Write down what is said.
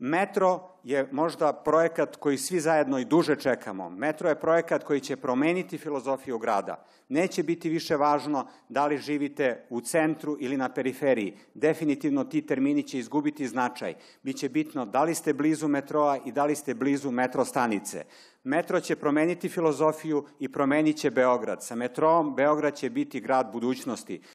Metro je možda projekat koji svi zajedno i duže čekamo. Metro je projekat koji će promeniti filozofiju grada. Neće biti više važno da li živite u centru ili na periferiji. Definitivno ti termini će izgubiti značaj. Biće bitno da li ste blizu metroa i da li ste blizu metro stanice. Metro će promeniti filozofiju i promenit će Beograd. Sa metrom Beograd će biti grad budućnosti.